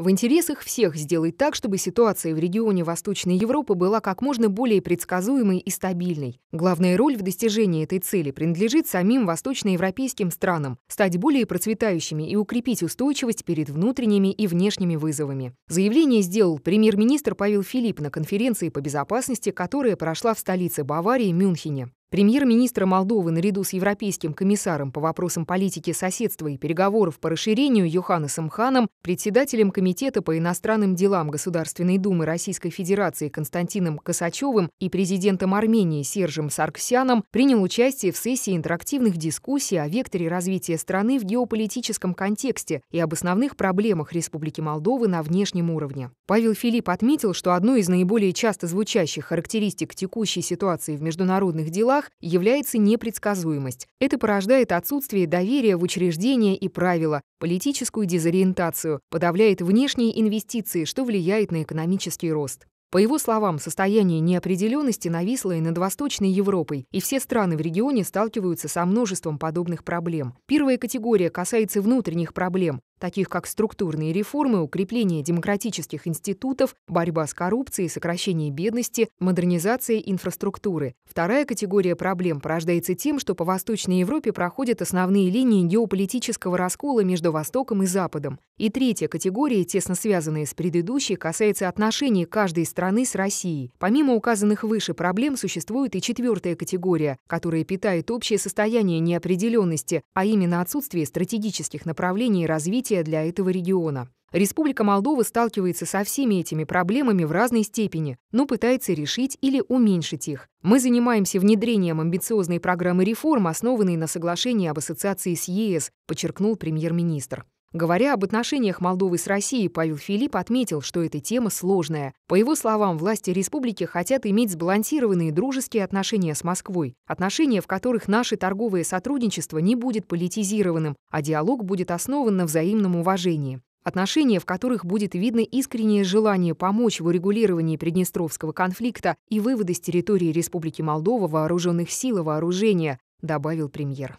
В интересах всех сделать так, чтобы ситуация в регионе Восточной Европы была как можно более предсказуемой и стабильной. Главная роль в достижении этой цели принадлежит самим восточноевропейским странам стать более процветающими и укрепить устойчивость перед внутренними и внешними вызовами. Заявление сделал премьер-министр Павел Филипп на конференции по безопасности, которая прошла в столице Баварии, Мюнхене. Премьер-министр Молдовы наряду с европейским комиссаром по вопросам политики соседства и переговоров по расширению Йоханнесом Ханом, председателем Комитета по иностранным делам Государственной Думы Российской Федерации Константином Косачевым и президентом Армении Сержем Сарксяном принял участие в сессии интерактивных дискуссий о векторе развития страны в геополитическом контексте и об основных проблемах Республики Молдовы на внешнем уровне. Павел Филипп отметил, что одной из наиболее часто звучащих характеристик текущей ситуации в международных делах делах является непредсказуемость. Это порождает отсутствие доверия в учреждения и правила, политическую дезориентацию, подавляет внешние инвестиции, что влияет на экономический рост. По его словам, состояние неопределенности нависло и над Восточной Европой, и все страны в регионе сталкиваются со множеством подобных проблем. Первая категория касается внутренних проблем таких как структурные реформы, укрепление демократических институтов, борьба с коррупцией, сокращение бедности, модернизация инфраструктуры. Вторая категория проблем порождается тем, что по Восточной Европе проходят основные линии геополитического раскола между Востоком и Западом. И третья категория, тесно связанная с предыдущей, касается отношений каждой страны с Россией. Помимо указанных выше проблем существует и четвертая категория, которая питает общее состояние неопределенности, а именно отсутствие стратегических направлений развития развития для этого региона. Республика Молдова сталкивается со всеми этими проблемами в разной степени, но пытается решить или уменьшить их. Мы занимаемся внедрением амбициозной программы реформ, основанной на соглашении об ассоциации с ЕС, подчеркнул премьер-министр. Говоря об отношениях Молдовы с Россией, Павел Филипп отметил, что эта тема сложная. По его словам, власти республики хотят иметь сбалансированные дружеские отношения с Москвой, отношения, в которых наше торговое сотрудничество не будет политизированным, а диалог будет основан на взаимном уважении. Отношения, в которых будет видно искреннее желание помочь в урегулировании Приднестровского конфликта и вывода с территории Республики Молдова вооруженных сил и вооружения, добавил премьер.